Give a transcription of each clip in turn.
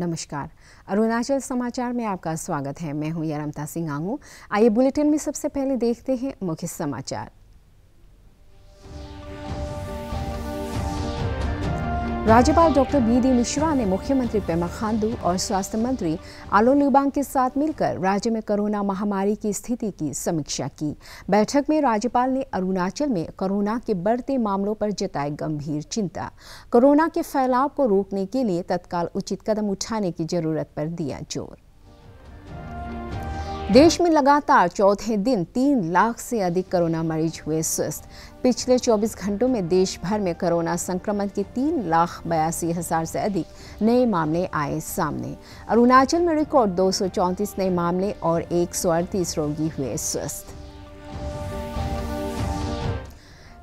नमस्कार अरुणाचल समाचार में आपका स्वागत है मैं हूं यरमता सिंह आंगू आइए बुलेटिन में सबसे पहले देखते हैं मुख्य समाचार राज्यपाल डॉक्टर बी डी मिश्रा ने मुख्यमंत्री पेमा खांडू और स्वास्थ्य मंत्री आलो लिबांग के साथ मिलकर राज्य में कोरोना महामारी की स्थिति की समीक्षा की बैठक में राज्यपाल ने अरुणाचल में कोरोना के बढ़ते मामलों पर जताई गंभीर चिंता कोरोना के फैलाव को रोकने के लिए तत्काल उचित कदम उठाने की जरूरत पर दिया जोर देश में लगातार चौथे दिन तीन लाख से अधिक कोरोना मरीज हुए स्वस्थ पिछले 24 घंटों में देश भर में कोरोना संक्रमण के तीन लाख बयासी हजार से अधिक नए मामले आए सामने अरुणाचल में रिकॉर्ड दो नए मामले और एक रोगी हुए स्वस्थ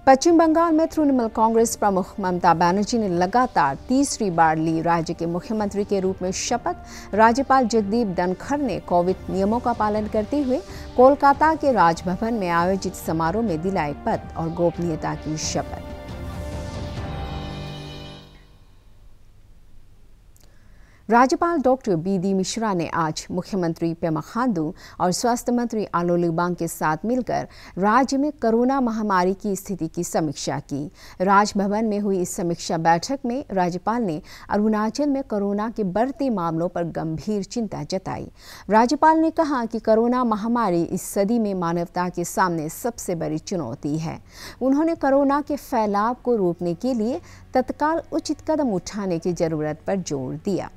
पश्चिम बंगाल में तृणमूल कांग्रेस प्रमुख ममता बनर्जी ने लगातार तीसरी बार ली राज्य के मुख्यमंत्री के रूप में शपथ राज्यपाल जगदीप धनखड़ ने कोविड नियमों का पालन करते हुए कोलकाता के राजभवन में आयोजित समारोह में दिलाए पद और गोपनीयता की शपथ राज्यपाल डॉक्टर बी डी मिश्रा ने आज मुख्यमंत्री पेमा खांडू और स्वास्थ्य मंत्री आलो लिबांग के साथ मिलकर राज्य में कोरोना महामारी की स्थिति की समीक्षा की राजभवन में हुई इस समीक्षा बैठक में राज्यपाल ने अरुणाचल में कोरोना के बढ़ते मामलों पर गंभीर चिंता जताई राज्यपाल ने कहा कि कोरोना महामारी इस सदी में मानवता के सामने सबसे बड़ी चुनौती है उन्होंने कोरोना के फैलाव को रोकने के लिए तत्काल उचित कदम उठाने की जरूरत पर जोर दिया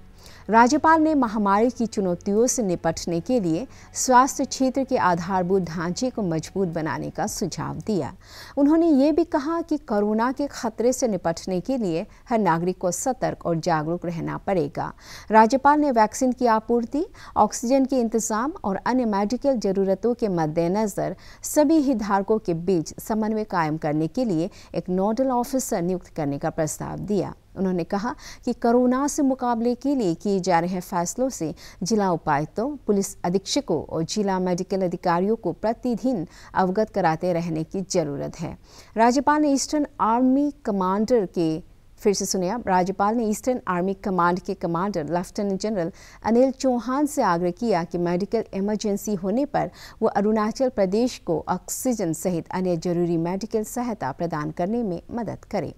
राज्यपाल ने महामारी की चुनौतियों से निपटने के लिए स्वास्थ्य क्षेत्र के आधारभूत ढांचे को मजबूत बनाने का सुझाव दिया उन्होंने ये भी कहा कि कोरोना के खतरे से निपटने के लिए हर नागरिक को सतर्क और जागरूक रहना पड़ेगा राज्यपाल ने वैक्सीन की आपूर्ति ऑक्सीजन के इंतजाम और अन्य मेडिकल जरूरतों के मद्देनजर सभी हितधारकों के बीच समन्वय कायम करने के लिए एक नोडल ऑफिसर नियुक्त करने का प्रस्ताव दिया उन्होंने कहा कि कोरोना से मुकाबले के लिए किए जा रहे फैसलों से जिला उपायुक्तों पुलिस अधीक्षकों और जिला मेडिकल अधिकारियों को प्रतिदिन अवगत कराते रहने की जरूरत है राज्यपाल ने ईस्टर्न आर्मी कमांडर के फिर से सुनिए राज्यपाल ने ईस्टर्न आर्मी कमांड के commander lieutenant general Anil Chauhan से आग्रह किया कि मेडिकल इमरजेंसी होने पर वो अरुणाचल प्रदेश को ऑक्सीजन सहित अन्य जरूरी मेडिकल सहायता प्रदान करने में मदद करें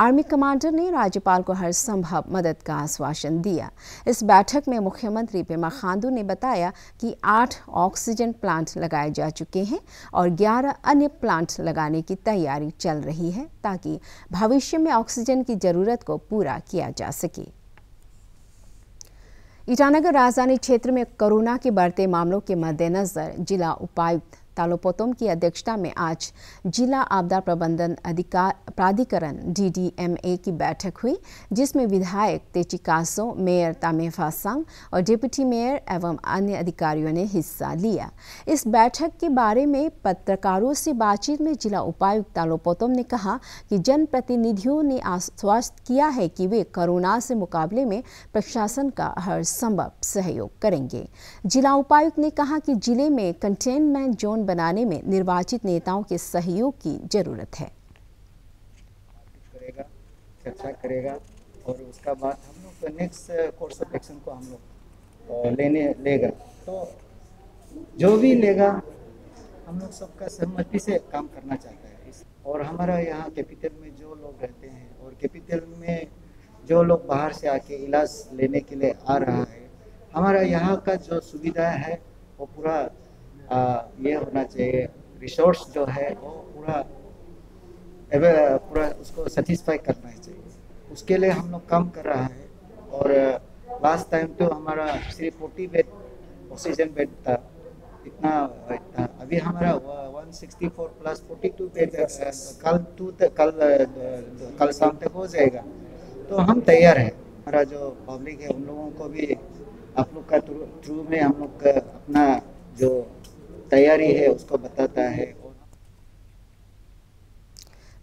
आर्मी कमांडर ने राज्यपाल को हर संभव मदद का आश्वासन दिया इस बैठक में मुख्यमंत्री पेमा खांडू ने बताया कि आठ ऑक्सीजन प्लांट लगाए जा चुके हैं और ग्यारह अन्य प्लांट लगाने की तैयारी चल रही है ताकि भविष्य में ऑक्सीजन की जरूरत को पूरा किया जा सके ईटानगर राजधानी क्षेत्र में कोरोना के बढ़ते मामलों के मद्देनजर जिला उपायुक्त तालोपोतम की अध्यक्षता में आज जिला आपदा प्रबंधन अधिकार प्राधिकरण डीडीएमए की बैठक हुई जिसमें विधायक तेची कासो मेयर तामे फासांग और डिप्टी मेयर एवं अन्य अधिकारियों ने हिस्सा लिया इस बैठक के बारे में पत्रकारों से बातचीत में जिला उपायुक्त तालो ने कहा कि जनप्रतिनिधियों ने आश्वस्त किया है कि वे कोरोना से मुकाबले में प्रशासन का हर संभव सहयोग करेंगे जिला उपायुक्त ने कहा कि जिले में कंटेनमेंट जोन संविधान बनाने में निर्वाचित नेताओं के सहयोग की जरूरत है चर्चा करेगा और उसका बाद हम लोग नेक्स्ट कोर्स ऑफ एक्शन को हम लोग uh, लेने लेगा तो जो भी लेगा हम लोग सबका सहमति से काम करना चाहता है और हमारा यहाँ कैपिटल में जो लोग रहते हैं और कैपिटल में जो लोग बाहर से आके इलाज लेने के लिए आ रहा है हमारा यहाँ का जो सुविधा है वो पूरा ये होना चाहिए रिसोर्स जो है वो पूरा पूरा उसको सेटिस्फाई करना चाहिए उसके लिए हम लोग काम कर रहा है और लास्ट टाइम तो हमारा सिर्फ फोर्टी बेड ऑक्सीजन बेड था इतना इतना अभी हमारा one sixty four plus forty two bed कल टू तो, कल कल शाम तक हो जाएगा तो हम तैयार हैं हमारा जो पब्लिक है उन लोगों को भी आप लोग का थ्रू में हम लोग अपना जो तैयारी है उसको बताता है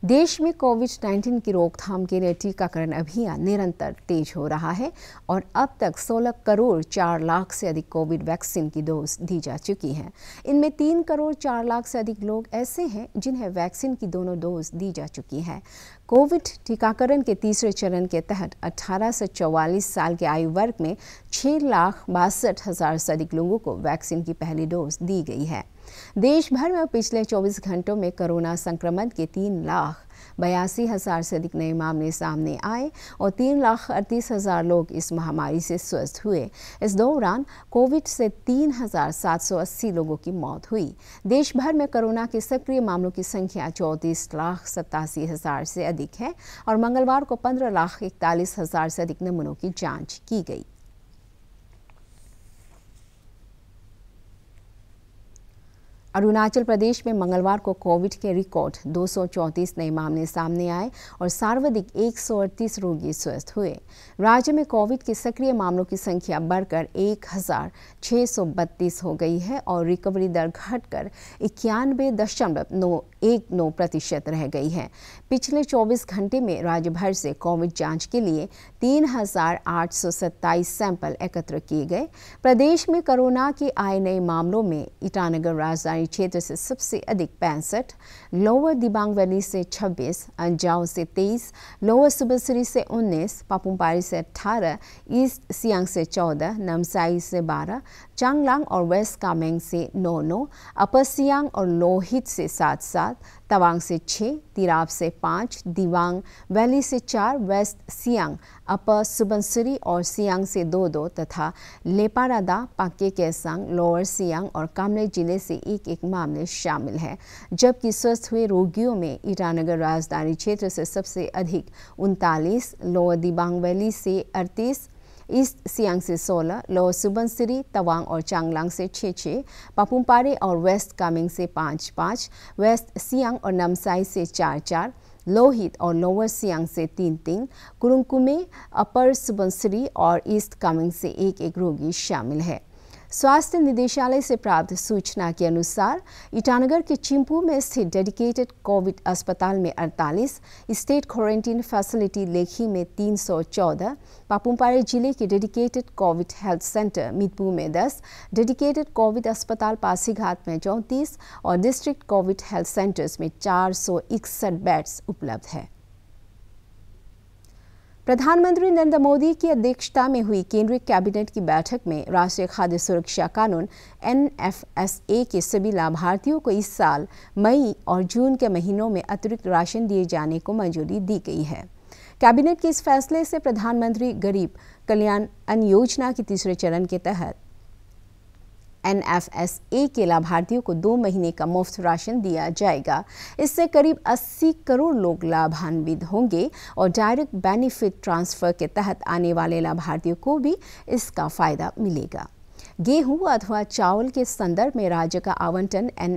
देश में कोविड 19 की रोकथाम के लिए टीकाकरण अभियान निरंतर तेज हो रहा है और अब तक 16 करोड़ 4 लाख से अधिक कोविड वैक्सीन की डोज दी जा चुकी है इनमें 3 करोड़ 4 लाख से अधिक लोग ऐसे हैं जिन्हें वैक्सीन की दोनों डोज दी जा चुकी है कोविड टीकाकरण के तीसरे चरण के तहत 18 से 44 साल के आयु वर्ग में छः लाख बासठ हज़ार से अधिक लोगों को वैक्सीन की पहली डोज दी गई है देश भर में पिछले 24 घंटों में कोरोना संक्रमण के तीन लाख बयासी हज़ार से अधिक नए मामले सामने आए और तीन लाख अड़तीस हज़ार लोग इस महामारी से स्वस्थ हुए इस दौरान कोविड से तीन हज़ार सात सौ अस्सी लोगों की मौत हुई देश भर में कोरोना के सक्रिय मामलों की संख्या चौंतीस लाख सतासी हज़ार से अधिक है और मंगलवार को पंद्रह लाख इकतालीस हज़ार से अधिक नमूनों की जाँच की गई अरुणाचल प्रदेश में मंगलवार को कोविड के रिकॉर्ड दो नए मामले सामने आए और सर्वाधिक एक रोगी स्वस्थ हुए राज्य में कोविड के सक्रिय मामलों की संख्या बढ़कर एक हो गई है और रिकवरी दर घटकर इक्यानवे दशमलव नौ एक नौ प्रतिशत रह गई है पिछले 24 घंटे में राज्य भर से कोविड जांच के लिए तीन सैंपल एकत्र किए गए प्रदेश में कोरोना के आए नए मामलों में ईटानगर राजधानी क्षेत्र से सबसे अधिक पैंसठ लोअर दिबांग वैली से 26, अंजाव से 23, लोअर सुबनसिरी से 19, पापुमपारी से 18, ईस्ट सियांग से 14, नामसाई से 12, चांगलांग और वेस्ट कामेंग से 9 नौ अपर सियांग और लोहित से सात सात तवांग से छः तिराप से पाँच दिवांग वैली से चार वेस्ट सियांग अपर सुबनसरी और सियांग से दो दो तथा लेपारादा पाके केसांग लोअर सियांग और कामले जिले से एक एक मामले शामिल हैं जबकि स्वस्थ हुए रोगियों में ईटानगर राजधानी क्षेत्र से सबसे अधिक उनतालीस लोअर दिबांग वैली से अड़तीस ईस्ट सियांग से सोलह लोअर सुबनसिरी तवांग और चांगलांग से छः छः पापुमपारे और वेस्ट कामिंग से पाँच पाँच वेस्ट सियांग और नमसाई से चार चार लोहित और लोअर सियांग से तीन तीन कुरुंकुमे अपर सुबनसिरी और ईस्ट कामिंग से एक एक रोगी शामिल है स्वास्थ्य निदेशालय से प्राप्त सूचना के अनुसार ईटानगर के चिंपू में स्थित डेडिकेटेड कोविड अस्पताल में 48, स्टेट क्वारंटीन फैसिलिटी लेखी में 314, पापुमपारे जिले के dedicated covid health centre Mitpu में 10, डेडिकेटेड कोविड अस्पताल पासीघाट में चौंतीस और डिस्ट्रिक्ट कोविड हेल्थ सेंटर्स में चार बेड्स उपलब्ध है प्रधानमंत्री नरेंद्र मोदी की अध्यक्षता में हुई केंद्रीय कैबिनेट की बैठक में राष्ट्रीय खाद्य सुरक्षा कानून एन के सभी लाभार्थियों को इस साल मई और जून के महीनों में अतिरिक्त राशन दिए जाने को मंजूरी दी गई है कैबिनेट के इस फैसले से प्रधानमंत्री गरीब कल्याण अन्न योजना के तीसरे चरण के तहत एनएफएसए के लाभार्थियों को दो महीने का मुफ्त राशन दिया जाएगा इससे करीब 80 करोड़ लोग लाभान्वित होंगे और डायरेक्ट बेनिफिट ट्रांसफर के तहत आने वाले लाभार्थियों को भी इसका फायदा मिलेगा गेहूं अथवा चावल के संदर्भ में राज्य का आवंटन एन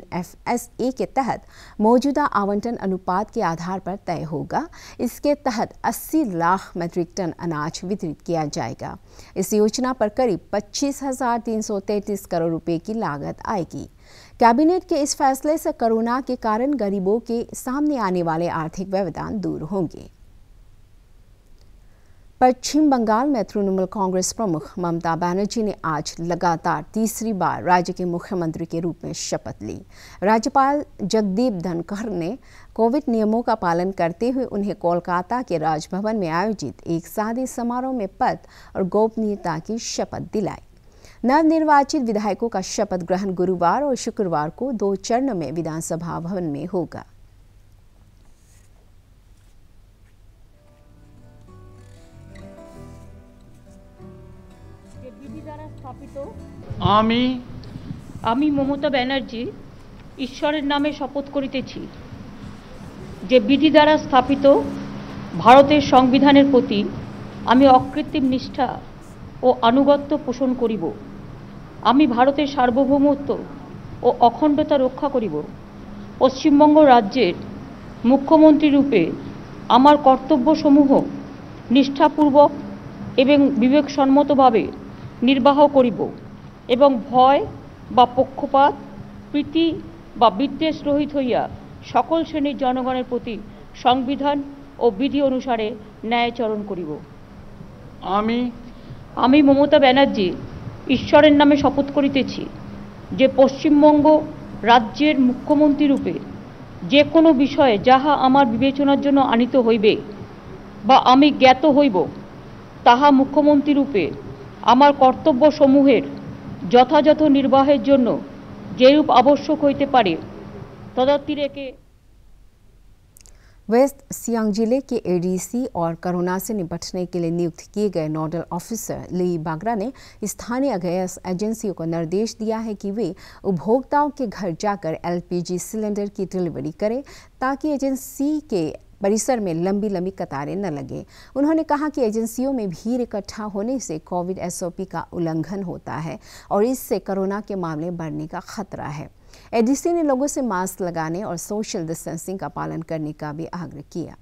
के तहत मौजूदा आवंटन अनुपात के आधार पर तय होगा इसके तहत 80 लाख मेट्रिक टन अनाज वितरित किया जाएगा इस योजना पर करीब पच्चीस करोड़ रुपए की लागत आएगी कैबिनेट के इस फैसले से कोरोना के कारण गरीबों के सामने आने वाले आर्थिक व्यवधान दूर होंगे पश्चिम बंगाल में तृणमूल कांग्रेस प्रमुख ममता बनर्जी ने आज लगातार तीसरी बार राज्य के मुख्यमंत्री के रूप में शपथ ली राज्यपाल जगदीप धनखड़ ने कोविड नियमों का पालन करते हुए उन्हें कोलकाता के राजभवन में आयोजित एक सादे समारोह में पद और गोपनीयता की शपथ दिलाई नवनिर्वाचित विधायकों का शपथ ग्रहण गुरुवार और शुक्रवार को दो चरणों में विधानसभा भवन में होगा স্থাপিত আমি আমি মমতা ব্যানার্জি ঈশ্বরের নামে শপথ করিতেছি যে বিধি দ্বারা স্থাপিত ভারতের সংবিধানের প্রতি আমি অকৃত্রিম নিষ্ঠা ও আনুগত্য পোষণ করিব আমি ভারতের সার্বভৌমত্ব ও অখণ্ডতা রক্ষা করিব পশ্চিমবঙ্গ রাজ্যের মুখ্যমন্ত্রী রূপে আমার কর্তব্যসমূহ নিষ্ঠাপূর্বক এবং বিবেকসম্মতভাবে নির্বাহ করিব এবং ভয় বা পক্ষপাত প্রীতি বা বিদ্বেষ রহিত হইয়া সকল শ্রেণীর জনগণের প্রতি সংবিধান ও বিধি অনুসারে ন্যায়চরণ করিব আমি আমি মমতা ব্যানার্জি ঈশ্বরের নামে শপথ করিতেছি যে পশ্চিমবঙ্গ রাজ্যের মুখ্যমন্ত্রী রূপে যে কোনো বিষয়ে যাহা আমার বিবেচনার জন্য আনিত হইবে বা আমি জ্ঞাত হইব তাহা মুখ্যমন্ত্রী রূপে আমার কর্তব্য সমূহের যথাযথ নির্বাহের জন্য যেরূপ আবশ্যক হইতে পারে তদাতিরেকে वेस्ट सियांग जिले के एडीसी और कोरोना से निपटने के लिए नियुक्त किए गए नोडल ऑफिसर ली बागरा ने स्थानीय गैस एजेंसियों को निर्देश दिया है कि वे उपभोक्ताओं के घर जाकर एलपीजी सिलेंडर की डिलीवरी करें ताकि एजेंसी के परिसर में लंबी लंबी कतारें न लगे उन्होंने कहा कि एजेंसियों में भीड़ इकट्ठा होने से कोविड एसओपी का उल्लंघन होता है और इससे कोरोना के मामले बढ़ने का खतरा है एडीसी ने लोगों से मास्क लगाने और सोशल डिस्टेंसिंग का पालन करने का भी आग्रह किया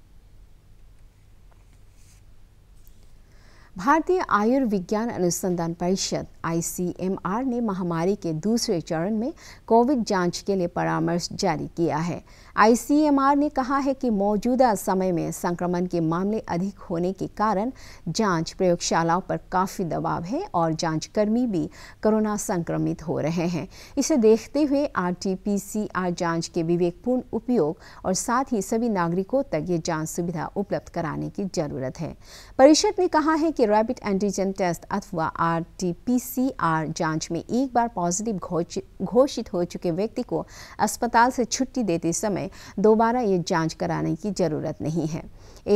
भारतीय आयुर्विज्ञान अनुसंधान परिषद आईसीएमआर ने महामारी के दूसरे चरण में कोविड जांच के लिए परामर्श जारी किया है आईसीएमआर ने कहा है कि मौजूदा समय में संक्रमण के मामले अधिक होने के कारण जांच प्रयोगशालाओं पर काफ़ी दबाव है और जांचकर्मी भी कोरोना संक्रमित हो रहे हैं इसे देखते हुए आर जांच के विवेकपूर्ण उपयोग और साथ ही सभी नागरिकों तक ये जांच सुविधा उपलब्ध कराने की जरूरत है परिषद ने कहा है कि रैपिड एंटीजन टेस्ट अथवा R T P C R जाँच में एक बार पॉजिटिव घोषित हो चुके व्यक्ति को अस्पताल से छुट्टी देते समय दोबारा ये जाँच कराने की जरूरत नहीं है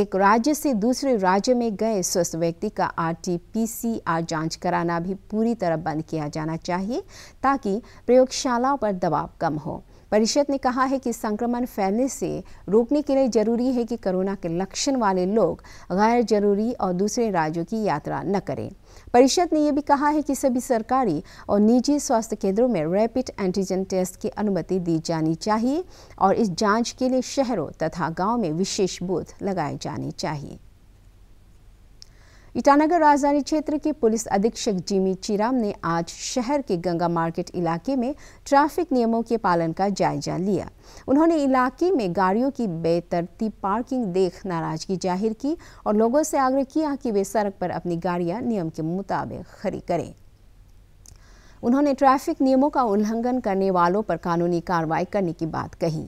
एक राज्य से दूसरे राज्य में गए स्वस्थ व्यक्ति का R T P C R जाँच कराना भी पूरी तरह बंद किया जाना चाहिए ताकि प्रयोगशालाओं पर दबाव कम हो परिषद ने कहा है कि संक्रमण फैलने से रोकने के लिए जरूरी है कि कोरोना के लक्षण वाले लोग गैर जरूरी और दूसरे राज्यों की यात्रा न करें परिषद ने यह भी कहा है कि सभी सरकारी और निजी स्वास्थ्य केंद्रों में रैपिड एंटीजन टेस्ट की अनुमति दी जानी चाहिए और इस जांच के लिए शहरों तथा गाँव में विशेष बूथ लगाए जाने चाहिए ईटानगर राजधानी क्षेत्र के पुलिस अधीक्षक जिमी चिराम ने आज शहर के गंगा मार्केट इलाके में ट्रैफिक नियमों के पालन का जायजा लिया उन्होंने इलाके में गाड़ियों की बेतरतीब पार्किंग देख नाराजगी जाहिर की और लोगों से आग्रह किया कि वे सड़क पर अपनी गाड़ियां नियम के मुताबिक खड़ी करें उन्होंने ट्रैफिक नियमों का उल्लंघन करने वालों पर कानूनी कार्रवाई करने की बात कही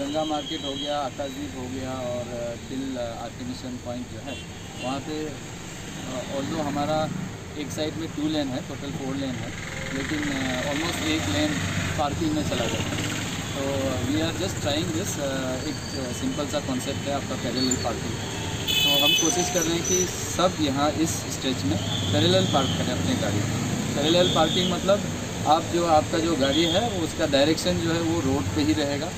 गंगा मार्केट हो गया आकाशदीप हो गया और टिल आर्टिमिशन पॉइंट जो है वहाँ पे ऑल हमारा एक साइड में टू लेन है टोटल फोर लेन है लेकिन ऑलमोस्ट एक लेन पार्किंग में चला जाता है तो we are just trying this एक सिंपल सा कॉन्सेप्ट है आपका पैरल पार्किंग तो हम कोशिश कर रहे हैं कि सब यहाँ इस स्टेज में पैरल पार्क करें अपनी गाड़ी पैरल पार्किंग मतलब आप जो आपका जो गाड़ी है उसका डायरेक्शन जो है वो रोड पे ही रहेगा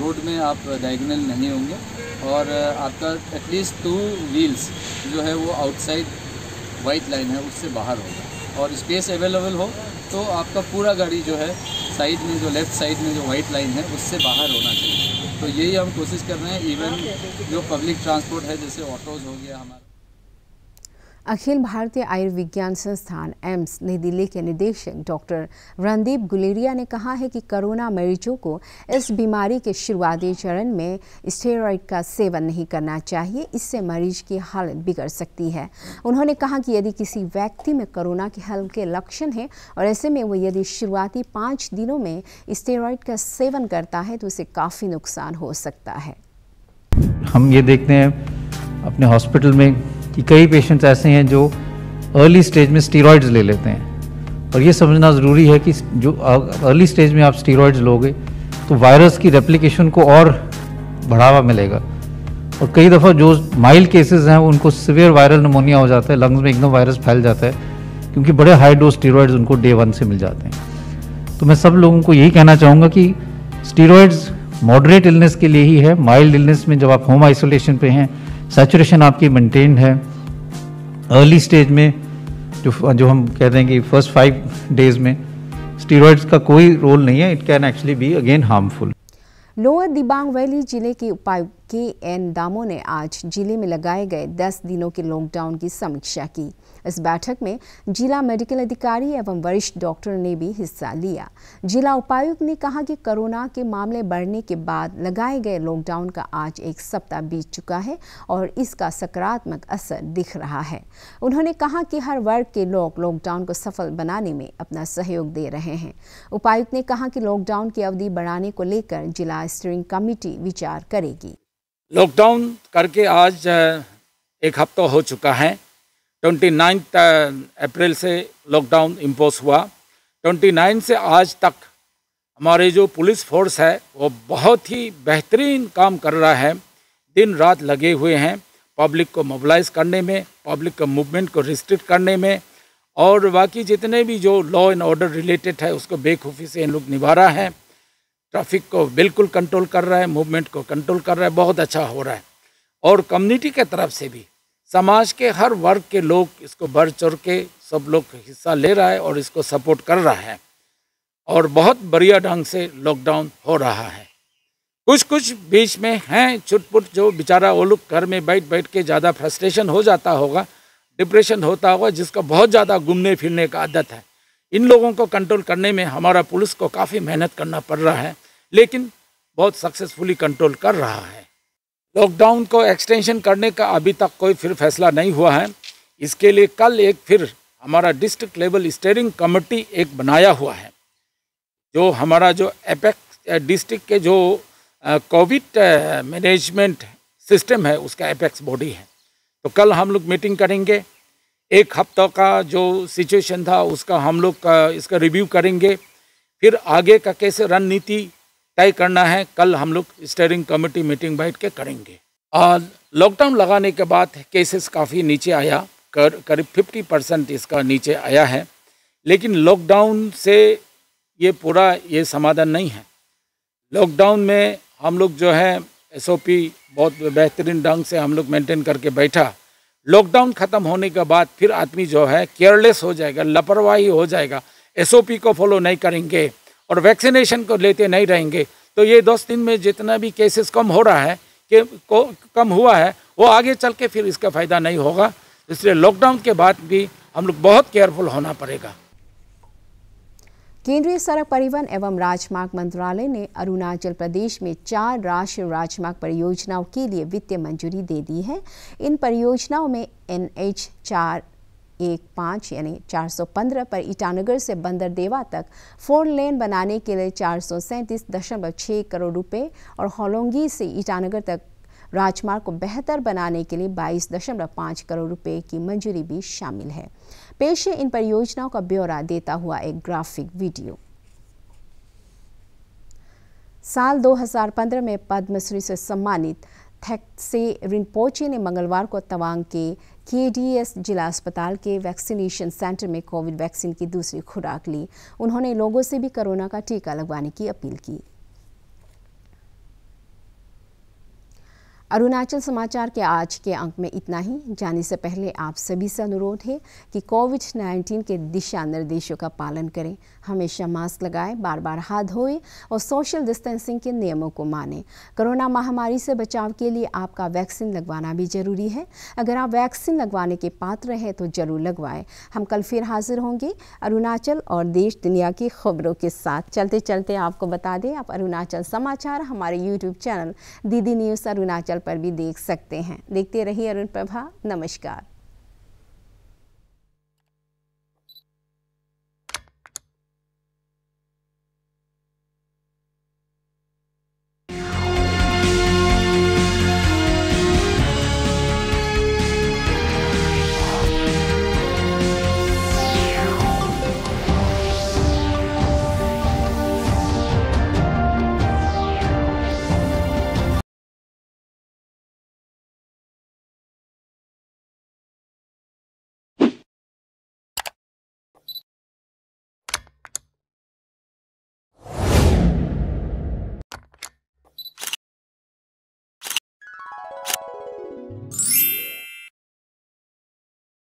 रोड में आप डाइगनल नहीं होंगे और आपका एटलीस्ट टू व्हील्स जो है वो आउटसाइड वाइट लाइन है उससे बाहर होगा और स्पेस अवेलेबल हो तो आपका पूरा गाड़ी जो है साइड में जो लेफ़्ट साइड में जो वाइट लाइन है उससे बाहर होना चाहिए तो यही हम कोशिश कर रहे हैं इवन जो पब्लिक ट्रांसपोर्ट है जैसे ऑटोज़ हो गया हमारा अखिल भारतीय आयुर्विज्ञान संस्थान एम्स नई दिल्ली के निदेशक डॉक्टर रणदीप गुलेरिया ने कहा है कि कोरोना मरीजों को इस बीमारी के शुरुआती चरण में स्टेरॉइड का सेवन नहीं करना चाहिए इससे मरीज की हालत बिगड़ सकती है उन्होंने कहा कि यदि किसी व्यक्ति में कोरोना के हल्के लक्षण हैं और ऐसे में वो यदि शुरुआती पाँच दिनों में स्टेरॉइड का सेवन करता है तो उसे काफ़ी नुकसान हो सकता है हम ये देखते हैं अपने हॉस्पिटल में कि कई पेशेंट्स ऐसे हैं जो अर्ली स्टेज में स्टीरॉइड्स ले लेते हैं और ये समझना ज़रूरी है कि जो अर्ली स्टेज में आप स्टीरॉइड्स लोगे तो वायरस की रेप्लिकेशन को और बढ़ावा मिलेगा और कई दफ़ा जो माइल्ड केसेस हैं उनको सिवियर वायरल नमोनिया हो जाता है लंग्स में एकदम वायरस फैल जाता है क्योंकि बड़े हाई डोज स्टीरॉयड्स उनको डे वन से मिल जाते हैं तो मैं सब लोगों को यही कहना चाहूँगा कि स्टीरॉयड्स मॉडरेट इलनेस के लिए ही है माइल्ड इलनेस में जब आप होम आइसोलेशन पे हैं सेचुरेशन आपकी मेंटेन है अर्ली स्टेज में जो जो हम कहते हैं कि फर्स्ट फाइव डेज में स्टीरॉयड्स का कोई रोल नहीं है it can actually be again harmful lower Dibang valley जिले के उपायुक्त के एन दामो ने आज जिले में लगाए गए 10 दिनों के लॉकडाउन की समीक्षा की इस बैठक में जिला मेडिकल अधिकारी एवं वरिष्ठ डॉक्टर ने भी हिस्सा लिया जिला उपायुक्त ने कहा कि कोरोना के मामले बढ़ने के बाद लगाए गए लॉकडाउन का आज एक सप्ताह बीत चुका है और इसका सकारात्मक असर दिख रहा है उन्होंने कहा कि हर वर्ग के लोग लॉकडाउन को सफल बनाने में अपना सहयोग दे रहे हैं उपायुक्त ने कहा कि लॉकडाउन की अवधि बढ़ाने को लेकर जिला स्टीयरिंग कमेटी विचार करेगी लॉकडाउन करके आज एक हफ्ता हो चुका है ट्वेंटी नाइन्थ अप्रैल से लॉकडाउन इम्पोज हुआ ट्वेंटी नाइन से आज तक हमारे जो पुलिस फोर्स है वो बहुत ही बेहतरीन काम कर रहा है दिन रात लगे हुए हैं पब्लिक को मोबलाइज करने में पब्लिक का मूवमेंट को रिस्ट्रिक्ट करने में और बाकी जितने भी जो लॉ एंड ऑर्डर रिलेटेड है उसको बेखूफ़ी से इन लोग निभा रहा है ट्रैफिक को बिल्कुल कंट्रोल कर रहा है मूवमेंट को कंट्रोल कर रहा है बहुत अच्छा हो रहा है और कम्युनिटी के तरफ से भी समाज के हर वर्ग के लोग इसको बढ़ चढ़ के सब लोग हिस्सा ले रहा है और इसको सपोर्ट कर रहा है और बहुत बढ़िया ढंग से लॉकडाउन हो रहा है कुछ कुछ बीच में हैं छुटपुट जो बेचारा वो लोग घर में बैठ बैठ के ज़्यादा फ्रस्ट्रेशन हो जाता होगा डिप्रेशन होता होगा जिसका बहुत ज़्यादा घूमने फिरने का आदत है इन लोगों को कंट्रोल करने में हमारा पुलिस को काफ़ी मेहनत करना पड़ रहा है लेकिन बहुत सक्सेसफुली कंट्रोल कर रहा है लॉकडाउन को एक्सटेंशन करने का अभी तक कोई फिर फैसला नहीं हुआ है इसके लिए कल एक फिर हमारा डिस्ट्रिक्ट लेवल स्टेयरिंग कमेटी एक बनाया हुआ है जो हमारा जो एपेक्स डिस्ट्रिक्ट के जो कोविड मैनेजमेंट सिस्टम है उसका एपेक्स बॉडी है तो कल हम लोग मीटिंग करेंगे एक हफ्ता का जो सिचुएशन था उसका हम लोग इसका रिव्यू करेंगे फिर आगे का कैसे रणनीति तय करना है कल हम लोग स्टेयरिंग कमेटी मीटिंग बैठ के करेंगे और लॉकडाउन लगाने के बाद केसेस काफ़ी नीचे आया कर करीब फिफ्टी परसेंट इसका नीचे आया है लेकिन लॉकडाउन से ये पूरा ये समाधान नहीं है लॉकडाउन में हम लोग जो है एसओपी बहुत बेहतरीन ढंग से हम लोग मेंटेन करके बैठा लॉकडाउन ख़त्म होने के बाद फिर आदमी जो है केयरलेस हो जाएगा लापरवाही हो जाएगा एसओपी को फॉलो नहीं करेंगे और वैक्सीनेशन को लेते नहीं रहेंगे तो ये दस दिन में जितना भी केसेस कम हो रहा है के को कम हुआ है वो आगे चल के फिर इसका फ़ायदा नहीं होगा इसलिए लॉकडाउन के बाद भी हम लोग बहुत केयरफुल होना पड़ेगा केंद्रीय सड़क परिवहन एवं राजमार्ग मंत्रालय ने अरुणाचल प्रदेश में चार राष्ट्रीय राजमार्ग परियोजनाओं के लिए वित्तीय मंजूरी दे दी है इन परियोजनाओं में एन एच चार एक पाँच यानी 415 पर ईटानगर से बंदरदेवा तक फोर लेन बनाने के लिए चार करोड़ रुपए और होलोंगी से ईटानगर तक राजमार्ग को बेहतर बनाने के लिए 22.5 करोड़ रुपए की मंजूरी भी शामिल है पेश है इन परियोजनाओं का ब्यौरा देता हुआ एक ग्राफिक वीडियो साल 2015 में पद्मश्री से सम्मानित थेक्से रिनपोचे ने मंगलवार को तवांग के केडीएस जिला अस्पताल के वैक्सीनेशन सेंटर में कोविड वैक्सीन की दूसरी खुराक ली उन्होंने लोगों से भी कोरोना का टीका लगवाने की अपील की अरुणाचल समाचार के आज के अंक में इतना ही जाने से पहले आप सभी से अनुरोध है कि कोविड 19 के दिशा निर्देशों का पालन करें हमेशा मास्क लगाएं बार बार हाथ धोएं और सोशल डिस्टेंसिंग के नियमों को मानें कोरोना महामारी से बचाव के लिए आपका वैक्सीन लगवाना भी जरूरी है अगर आप वैक्सीन लगवाने के पात्र हैं तो जरूर लगवाएं हम कल फिर हाजिर होंगे अरुणाचल और देश दुनिया की खबरों के साथ चलते चलते आपको बता दें आप अरुणाचल समाचार हमारे YouTube channel DD news Arunachal पर भी देख सकते हैं देखते रहिए अरुण प्रभा नमस्कार